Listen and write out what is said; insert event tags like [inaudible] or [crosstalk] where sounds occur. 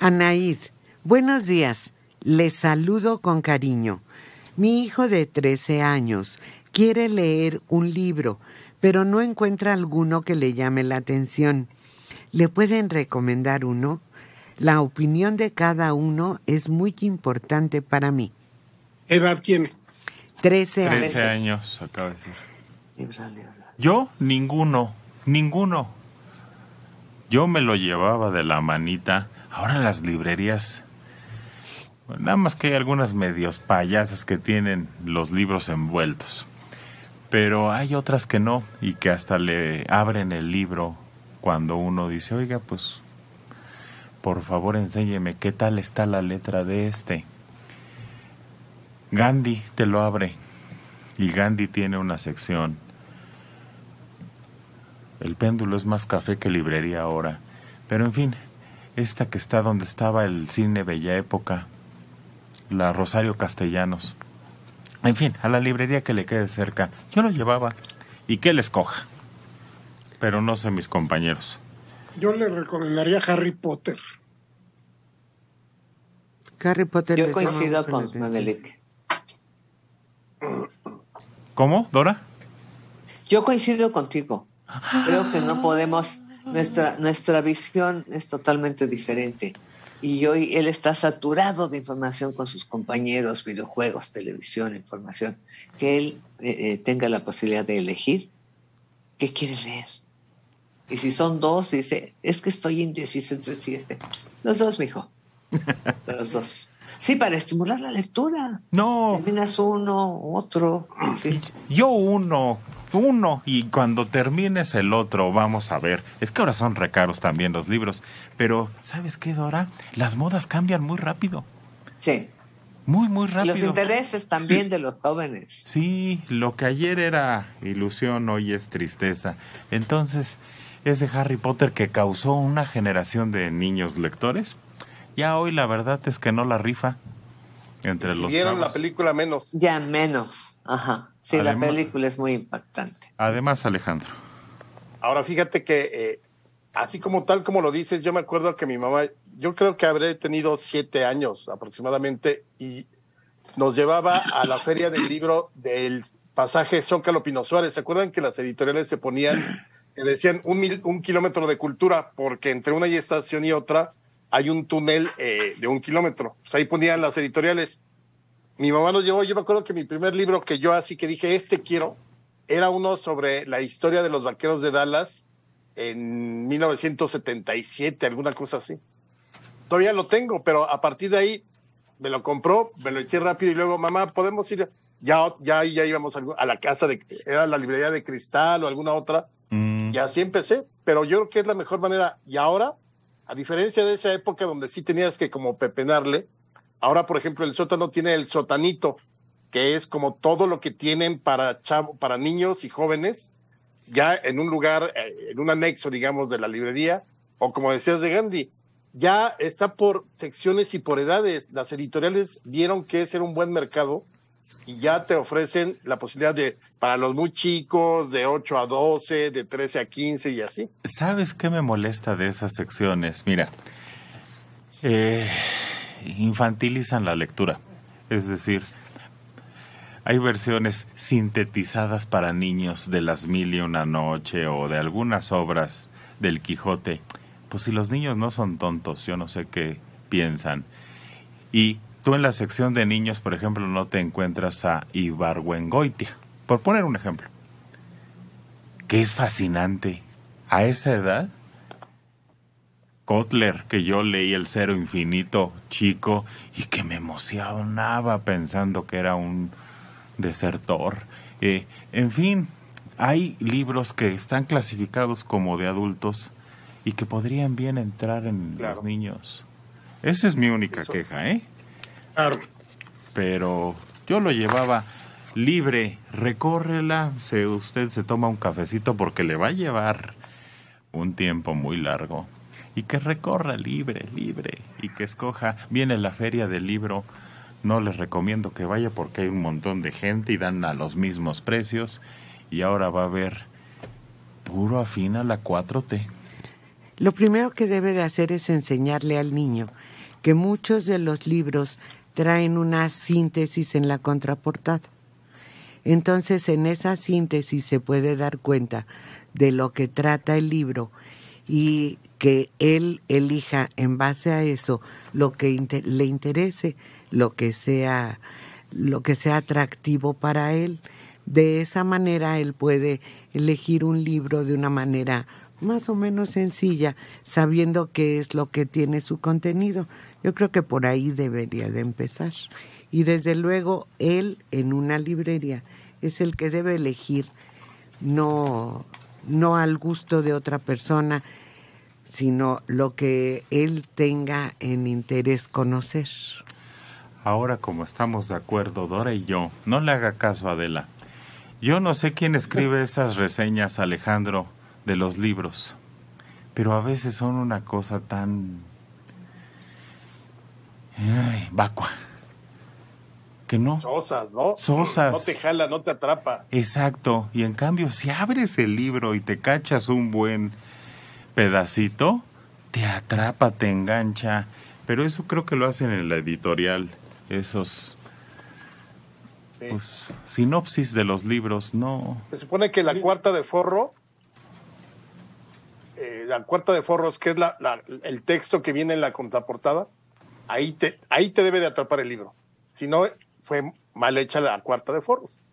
Anaid, buenos días. Les saludo con cariño. Mi hijo de 13 años quiere leer un libro, pero no encuentra alguno que le llame la atención. ¿Le pueden recomendar uno? La opinión de cada uno es muy importante para mí. edad tiene? 13 años. 13 años, acaba de decir. Yo, ninguno, ninguno. Yo me lo llevaba de la manita Ahora las librerías, nada más que hay algunas medios payasas que tienen los libros envueltos, pero hay otras que no y que hasta le abren el libro cuando uno dice, oiga, pues por favor enséñeme qué tal está la letra de este. Gandhi te lo abre y Gandhi tiene una sección. El péndulo es más café que librería ahora, pero en fin, esta que está donde estaba el cine Bella Época, la Rosario Castellanos. En fin, a la librería que le quede cerca. Yo lo llevaba y que les escoja. Pero no sé mis compañeros. Yo le recomendaría Harry Potter. Harry Potter. Yo coincido con Manelik. ¿Cómo, Dora? Yo coincido contigo. Creo que no podemos nuestra, nuestra visión es totalmente diferente y hoy él está saturado de información con sus compañeros, videojuegos, televisión, información, que él eh, eh, tenga la posibilidad de elegir qué quiere leer. Y si son dos, dice, es que estoy indeciso entre sí este. Los dos, mijo. [laughs] Los dos. Sí, para estimular la lectura. No. Terminas uno, otro, Yo uno uno y cuando termines el otro, vamos a ver. Es que ahora son recaros también los libros, pero ¿sabes qué, Dora? Las modas cambian muy rápido. Sí. Muy, muy rápido. Los intereses también de los jóvenes. Sí, lo que ayer era ilusión, hoy es tristeza. Entonces, ese Harry Potter que causó una generación de niños lectores, ya hoy la verdad es que no la rifa entre los vieron la película menos. Ya menos, ajá. Sí, la película es muy impactante. Además, Alejandro. Ahora fíjate que, eh, así como tal como lo dices, yo me acuerdo que mi mamá, yo creo que habré tenido siete años aproximadamente, y nos llevaba a la feria del libro del pasaje Zócalo Pino Suárez. ¿Se acuerdan que las editoriales se ponían, que decían un, kilómetro de cultura, porque entre una estación y otra hay un túnel eh, de un kilómetro? Pues ahí ponían las editoriales mi mamá nos llevó, yo me acuerdo que mi primer libro que yo así que dije, este quiero, era uno sobre la historia de los vaqueros de Dallas en 1977, alguna cosa así. Todavía lo tengo, pero a partir de ahí me lo compró, me lo eché rápido y luego, mamá, podemos ir. Ya, ya, ya íbamos a la casa de, era la librería de cristal o alguna otra. Mm. Y así empecé, pero yo creo que es la mejor manera. Y ahora, a diferencia de esa época donde sí tenías que como pepenarle, Ahora, por ejemplo, el sótano tiene el sotanito, que es como todo lo que tienen para, chavo, para niños y jóvenes, ya en un lugar, eh, en un anexo, digamos, de la librería, o como decías de Gandhi, ya está por secciones y por edades. Las editoriales vieron que es un buen mercado y ya te ofrecen la posibilidad de, para los muy chicos, de 8 a 12, de 13 a 15 y así. ¿Sabes qué me molesta de esas secciones? Mira, eh, infantilizan la lectura. Es decir, hay versiones sintetizadas para niños de Las Mil y Una Noche o de algunas obras del Quijote. Pues si los niños no son tontos, yo no sé qué piensan. Y tú en la sección de niños, por ejemplo, no te encuentras a Ibarwengoitia por poner un ejemplo, que es fascinante. A esa edad Kotler, que yo leí El Cero Infinito chico y que me emocionaba pensando que era un desertor. Eh, en fin, hay libros que están clasificados como de adultos y que podrían bien entrar en los niños. Esa es mi única queja, ¿eh? Pero yo lo llevaba libre, recórrela, se, usted se toma un cafecito porque le va a llevar un tiempo muy largo, y que recorra libre, libre y que escoja. Viene la feria del libro, no les recomiendo que vaya porque hay un montón de gente y dan a los mismos precios y ahora va a haber puro afín a la 4T. Lo primero que debe de hacer es enseñarle al niño que muchos de los libros traen una síntesis en la contraportada. Entonces, en esa síntesis se puede dar cuenta de lo que trata el libro y que él elija en base a eso lo que le interese, lo que sea lo que sea atractivo para él. De esa manera él puede elegir un libro de una manera más o menos sencilla, sabiendo qué es lo que tiene su contenido. Yo creo que por ahí debería de empezar. Y desde luego él en una librería es el que debe elegir, no, no al gusto de otra persona, sino lo que él tenga en interés conocer. Ahora, como estamos de acuerdo, Dora y yo, no le haga caso Adela. Yo no sé quién escribe esas reseñas, Alejandro, de los libros, pero a veces son una cosa tan vacua. Que no. Sosas, ¿no? Sosas. No te jala, no te atrapa. Exacto. Y en cambio, si abres el libro y te cachas un buen pedacito, te atrapa, te engancha. Pero eso creo que lo hacen en la editorial, esos pues, sinopsis de los libros, no. Se supone que la cuarta de forro, eh, la cuarta de forros, que es la, el texto que viene en la contraportada, ahí te, ahí te debe de atrapar el libro. Si no, fue mal hecha la cuarta de forros.